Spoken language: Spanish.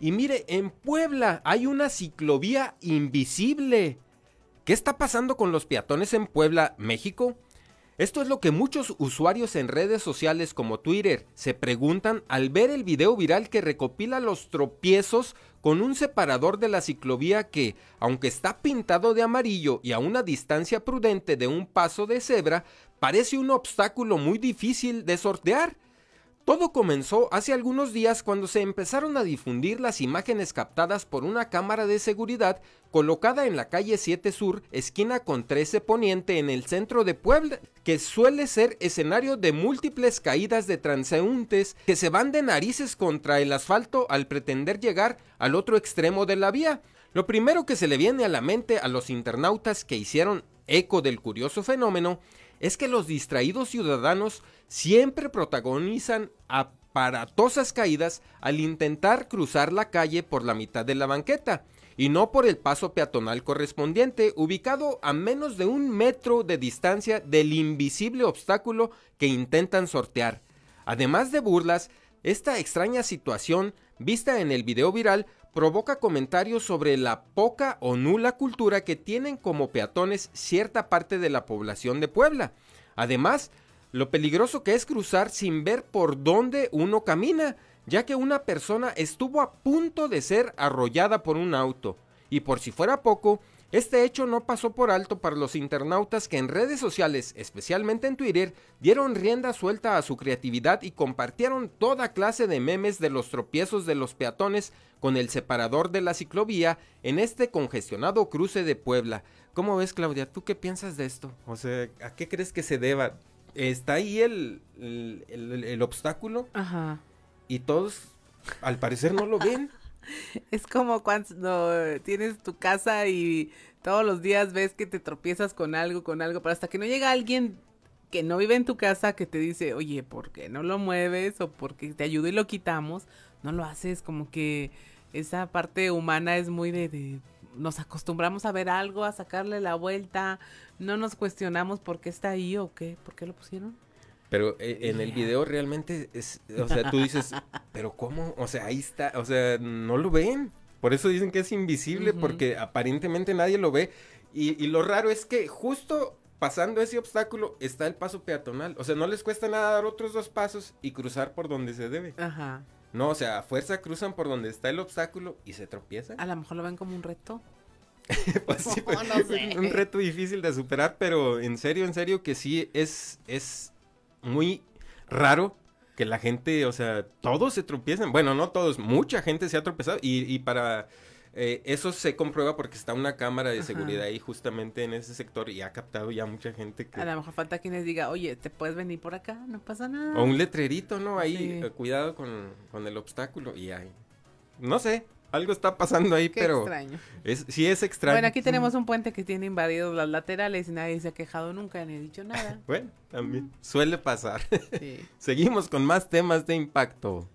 Y mire, en Puebla hay una ciclovía invisible. ¿Qué está pasando con los peatones en Puebla, México? Esto es lo que muchos usuarios en redes sociales como Twitter se preguntan al ver el video viral que recopila los tropiezos con un separador de la ciclovía que, aunque está pintado de amarillo y a una distancia prudente de un paso de cebra, parece un obstáculo muy difícil de sortear. Todo comenzó hace algunos días cuando se empezaron a difundir las imágenes captadas por una cámara de seguridad colocada en la calle 7 Sur, esquina con 13 Poniente en el centro de Puebla, que suele ser escenario de múltiples caídas de transeúntes que se van de narices contra el asfalto al pretender llegar al otro extremo de la vía. Lo primero que se le viene a la mente a los internautas que hicieron eco del curioso fenómeno es que los distraídos ciudadanos siempre protagonizan aparatosas caídas al intentar cruzar la calle por la mitad de la banqueta y no por el paso peatonal correspondiente, ubicado a menos de un metro de distancia del invisible obstáculo que intentan sortear. Además de burlas, esta extraña situación, vista en el video viral, provoca comentarios sobre la poca o nula cultura que tienen como peatones cierta parte de la población de Puebla. Además, lo peligroso que es cruzar sin ver por dónde uno camina, ya que una persona estuvo a punto de ser arrollada por un auto. Y por si fuera poco, este hecho no pasó por alto para los internautas que en redes sociales, especialmente en Twitter, dieron rienda suelta a su creatividad y compartieron toda clase de memes de los tropiezos de los peatones con el separador de la ciclovía en este congestionado cruce de Puebla. ¿Cómo ves Claudia? ¿Tú qué piensas de esto? O sea, ¿a qué crees que se deba? Está ahí el, el obstáculo Ajá. y todos al parecer no lo ven. Es como cuando tienes tu casa y todos los días ves que te tropiezas con algo, con algo, pero hasta que no llega alguien que no vive en tu casa que te dice, oye, ¿por qué no lo mueves? O porque te ayudo y lo quitamos, no lo haces, como que esa parte humana es muy de, nos acostumbramos a ver algo, a sacarle la vuelta, no nos cuestionamos por qué está ahí o qué, por qué lo pusieron. Pero eh, en el video realmente es, o sea, tú dices, pero ¿cómo? O sea, ahí está, o sea, no lo ven. Por eso dicen que es invisible, porque aparentemente nadie lo ve. Y, y, lo raro es que justo pasando ese obstáculo está el paso peatonal. O sea, no les cuesta nada dar otros dos pasos y cruzar por donde se debe. Ajá. No, o sea, a fuerza cruzan por donde está el obstáculo y se tropiezan. A lo mejor lo ven como un reto. pues sí, pues, un reto difícil de superar, pero en serio, en serio que sí es, es muy raro que la gente, o sea, todos se tropiezan. Bueno, no todos, mucha gente se ha tropezado y, para... Eh, eso se comprueba porque está una cámara de seguridad ahí justamente en ese sector y ha captado ya mucha gente que... A lo mejor falta quien les diga, oye, te puedes venir por acá, no pasa nada. O un letrerito, ¿no? Ahí, eh, cuidado con, con, el obstáculo y ahí... No sé, algo está pasando ahí, Qué pero. extraño. Es, sí, es extraño. Bueno, aquí tenemos un puente que tiene invadidos las laterales y nadie se ha quejado nunca ni ha dicho nada. bueno, también suele pasar. Sí. Seguimos con más temas de impacto.